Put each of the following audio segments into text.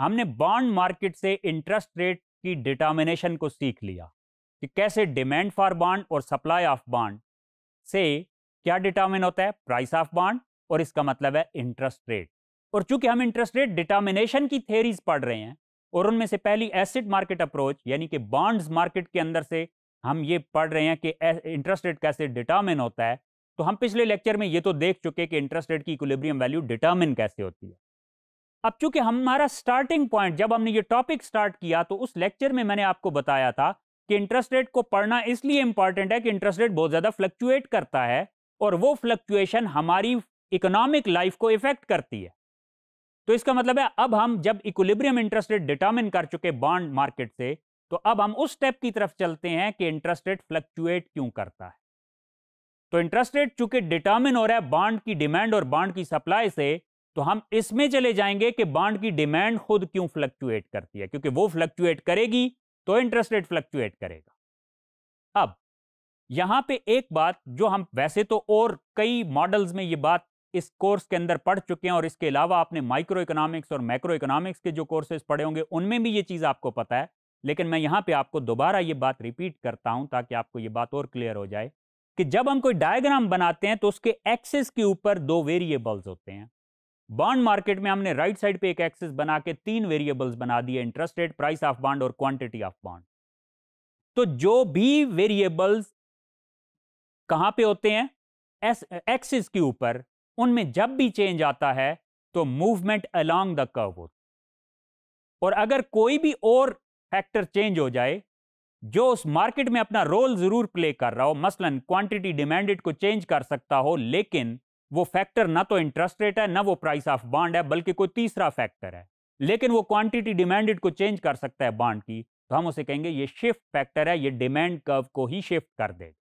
हमने bond market से interest rate की डिटर्मिनेशन को सीख लिया कि कैसे डिमांड फॉर बॉन्ड और सप्लाई ऑफ बॉन्ड से क्या डिटर्मिन होता है प्राइस ऑफ बॉन्ड और इसका मतलब है इंटरेस्ट रेट और चूंकि हम इंटरेस्ट रेट डिटर्मिनेशन की थेरीज पढ़ रहे हैं और उनमें से पहली एसिड मार्केट अप्रोच यानी कि बॉन्ड्स मार्केट के अंदर से हम ये पढ़ रहे हैं कि इंटरेस्ट रेट कैसे डिटर्मिन होता है तो हम पिछले लेक्चर में ये तो देख चुके कि इंटरेस्ट रेट की इक्विलिब्रियम वैल्यू डिटर्मिन कैसे होती है अब चूंकि हमारा स्टार्टिंग पॉइंट जब हमने ये टॉपिक स्टार्ट किया तो उस लेक्चर में मैंने आपको बताया था कि इंटरेस्ट रेट को पढ़ना इसलिए इंपॉर्टेंट है कि इंटरेस्ट रेट बहुत ज़्यादा फ्लक्चुएट करता है और वो फ्लक्चुएशन हमारी इकोनॉमिक लाइफ को इफेक्ट करती है तो इसका मतलब है अब हम जब इक्विलिब्रियम इंटरेस्ट रेट डिटर्मिन कर चुके बॉन्ड मार्केट से तो अब हम उस स्टेप की तरफ चलते हैं कि इंटरेस्ट रेट फ्लक्चुएट क्यों करता है तो इंटरेस्ट रेट चूंकि डिटर्मिन हो रहा है बॉन्ड की डिमांड और बॉन्ड की सप्लाई से तो हम इसमें चले जाएंगे कि बॉन्ड की डिमांड खुद क्यों फ्लक्चुएट करती है क्योंकि वो फ्लक्चुएट करेगी तो इंटरेस्ट रेट फ्लक्चुएट करेगा अब यहां पे एक बात जो हम वैसे तो और कई मॉडल्स में ये बात इस कोर्स के अंदर पढ़ चुके हैं और इसके अलावा आपने माइक्रो इकोनॉमिक्स और मैक्रो इकोनॉमिक्स के जो कोर्सेज पढ़े होंगे उनमें भी ये चीज़ आपको पता है लेकिन मैं यहां पे आपको दोबारा ये बात रिपीट करता हूं ताकि आपको ये बात और क्लियर हो जाए कि जब हम कोई डायग्राम बनाते हैं तो उसके एक्सेस के ऊपर दो वेरिएबल्स होते हैं बॉन्ड मार्केट में हमने राइट साइड पे एक एक्सिस बना के तीन वेरिएबल्स बना दिए interest rate price of bond और क्वांटिटी ऑफ बॉन्ड तो जो भी वेरिएबल्स कहां पे होते हैं एक्सिस के ऊपर उनमें जब भी चेंज आता है तो मूवमेंट अलोंग द कर्व होती और अगर कोई भी और फैक्टर चेंज हो जाए जो उस मार्केट में अपना रोल जरूर प्ले कर रहा हो मसलन क्वांटिटी डिमांडेड को चेंज कर सकता हो लेकिन वो फैक्टर ना तो इंटरेस्ट रेट है ना वो प्राइस ऑफ बॉन्ड है बल्कि कोई तीसरा फैक्टर है लेकिन वो क्वांटिटी डिमांडेड को चेंज कर सकता है बॉन्ड की तो हम उसे कहेंगे ये शिफ्ट फैक्टर है ये डिमांड कर्व को ही शिफ्ट कर देगा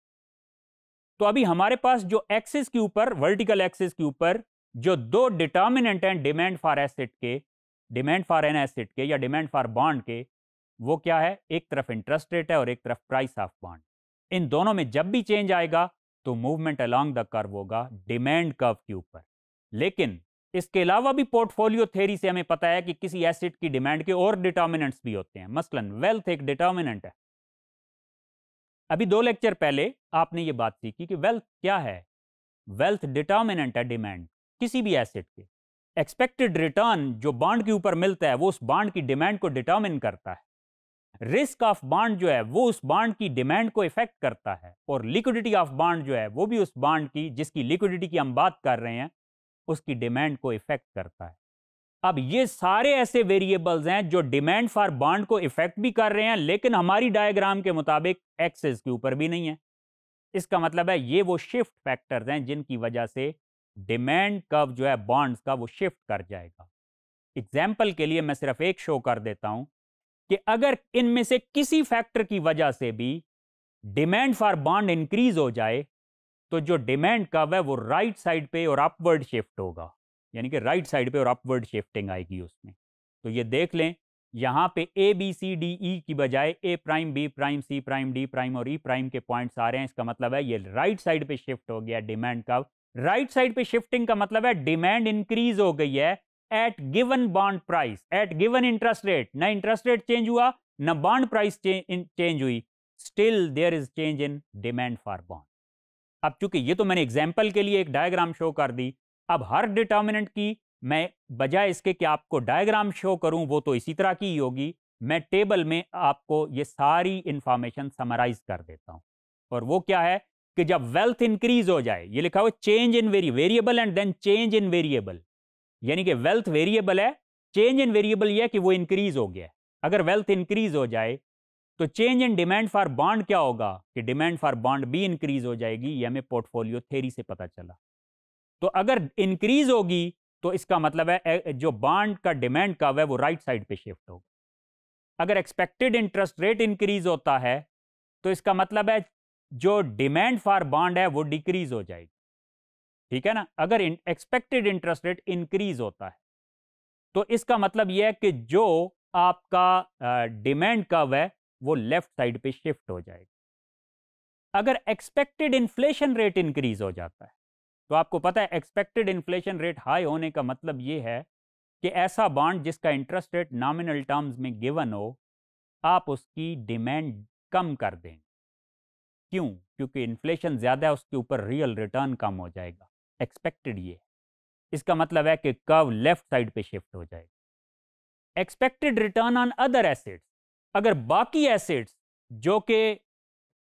तो अभी हमारे पास जो एक्सिस के ऊपर वर्टिकल एक्सिस के ऊपर जो दो डिटर्मिनेंट हैं डिमांड फॉर एसेट के डिमांड फॉर एन एसेट के या डिमांड फॉर बॉन्ड के वो क्या है एक तरफ इंटरेस्ट रेट है और एक तरफ प्राइस ऑफ बॉन्ड इन दोनों में जब भी चेंज आएगा तो मूवमेंट अलोंग द कर्व होगा डिमांड कर्व के ऊपर लेकिन इसके अलावा भी पोर्टफोलियो थेरी से हमें पता है कि किसी एसेट की डिमांड के और डिटर्मिनेंट्स भी होते हैं मसलन वेल्थ एक डिटर्मिनेंट है अभी दो लेक्चर पहले आपने ये बात सीखी कि वेल्थ क्या है वेल्थ डिटर्मिनेंट है डिमांड किसी भी एसेट के एक्सपेक्टेड रिटर्न जो बॉन्ड के ऊपर मिलता है वो उस बॉन्ड की डिमांड को डिटर्मिन करता है रिस्क ऑफ बॉन्ड जो है वो उस बॉन्ड की डिमांड को इफेक्ट करता है और लिक्विडिटी ऑफ बॉन्ड जो है वो भी उस बॉन्ड की जिसकी लिक्विडिटी की हम बात कर रहे हैं उसकी डिमांड को इफेक्ट करता है अब ये सारे ऐसे वेरिएबल्स हैं जो डिमांड फॉर बॉन्ड को इफेक्ट भी कर रहे हैं लेकिन हमारी डायग्राम के मुताबिक एक्सेस के ऊपर भी नहीं है इसका मतलब है ये वो शिफ्ट फैक्टर्स हैं जिनकी वजह से डिमांड कब जो है बॉन्ड्स का वो शिफ्ट कर जाएगा एग्जाम्पल के लिए मैं सिर्फ एक शो कर देता हूँ कि अगर इनमें से किसी फैक्टर की वजह से भी डिमांड फॉर बॉन्ड इंक्रीज हो जाए तो जो डिमांड कब है वो राइट साइड पे और अपवर्ड शिफ्ट होगा यानी कि राइट साइड पे और अपवर्ड शिफ्टिंग आएगी उसमें तो ये देख लें यहाँ पे A B C D E की बजाय A prime B prime C prime D prime और ई e प्राइम के पॉइंट्स आ रहे हैं इसका मतलब है ये राइट साइड पे शिफ्ट हो गया डिमांड का राइट साइड पे शिफ्टिंग का मतलब है डिमांड इंक्रीज हो गई है at given bond price at given interest rate ना इंटरेस्ट रेट चेंज हुआ ना बॉन्ड प्राइस चेंज हुई still there is change in demand for bond अब चूंकि ये तो मैंने एग्जाम्पल के लिए एक डायग्राम शो कर दी अब हर डिटर्मिनेंट की मैं बजाय इसके कि आपको डायग्राम शो करूं वो तो इसी तरह की ही होगी मैं टेबल में आपको ये सारी इंफॉर्मेशन समराइज कर देता हूं और वो क्या है कि जब वेल्थ इंक्रीज हो जाए ये लिखा हुआ change in very variable and then change in variable यानी कि वेल्थ वेरिएबल है चेंज इन वेरिएबल यह कि वो इंक्रीज हो गया अगर वेल्थ इंक्रीज हो जाए तो change in demand for bond क्या होगा कि डिमांड फॉर बॉन्ड भी इंक्रीज हो जाएगी यह हमें पोर्टफोलियो थेरी से पता चला तो अगर इंक्रीज होगी तो इसका मतलब है जो बॉन्ड का डिमांड का है वो राइट साइड पे शिफ्ट होगा अगर एक्सपेक्टेड इंटरेस्ट रेट इंक्रीज होता है तो इसका मतलब है जो डिमांड फॉर बॉन्ड है वो डिक्रीज हो जाएगी ठीक है ना अगर एक्सपेक्टेड इंटरेस्ट रेट इंक्रीज होता है तो इसका मतलब यह है कि जो आपका डिमांड कर्व है वो लेफ्ट साइड पे शिफ्ट हो जाएगा अगर एक्सपेक्टेड इन्फ्लेशन रेट इंक्रीज हो जाता है तो आपको पता है एक्सपेक्टेड इन्फ्लेशन रेट हाई होने का मतलब ये है कि ऐसा बॉन्ड जिसका इंटरेस्ट रेट नॉमिनल टर्म्स में गिवन हो आप उसकी डिमांड कम कर दें क्यों क्योंकि इन्फ्लेशन ज़्यादा है उसके ऊपर रियल रिटर्न कम हो जाएगा एक्सपेक्टेड ये इसका मतलब है कि कर्व लेफ्ट साइड पे शिफ्ट हो जाएगा expected return on other assets अगर बाकी एसेट्स जो कि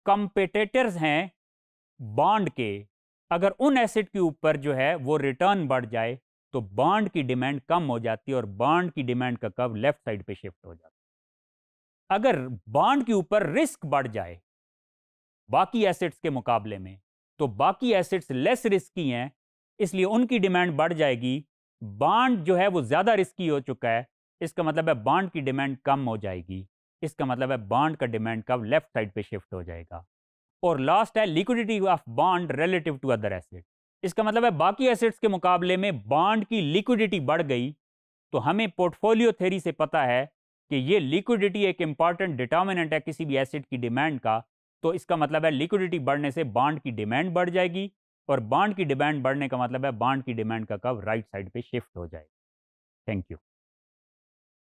कंपेटेटर्स हैं बॉन्ड के अगर उन एसेट के ऊपर जो है वो रिटर्न बढ़ जाए तो बॉन्ड की डिमांड कम हो जाती है और बॉन्ड की डिमांड का कर्व लेफ्ट साइड पे शिफ्ट हो जाता है अगर बॉन्ड के ऊपर रिस्क बढ़ जाए बाकी एसेट्स के मुकाबले में तो बाकी एसेट्स लेस रिस्की हैं इसलिए उनकी डिमांड बढ़ जाएगी बांड जो है वो ज़्यादा रिस्की हो चुका है इसका मतलब है बांड की डिमांड कम हो जाएगी इसका मतलब है बांड का डिमांड कब लेफ्ट साइड पे शिफ्ट हो जाएगा और लास्ट है liquidity of bond relative to other asset इसका मतलब है बाकी एसेट्स के मुकाबले में बांड की लिक्विडिटी बढ़ गई तो हमें पोर्टफोलियो थेरी से पता है कि ये लिक्विडिटी एक इंपॉर्टेंट डिटर्मिनेंट है किसी भी एसेट की डिमांड का तो इसका मतलब है लिक्विडिटी बढ़ने से बांड की डिमांड बढ़ जाएगी और बॉन्ड की डिमांड बढ़ने का मतलब है बॉन्ड की डिमांड का कब राइट साइड पे शिफ्ट हो जाएगा थैंक यू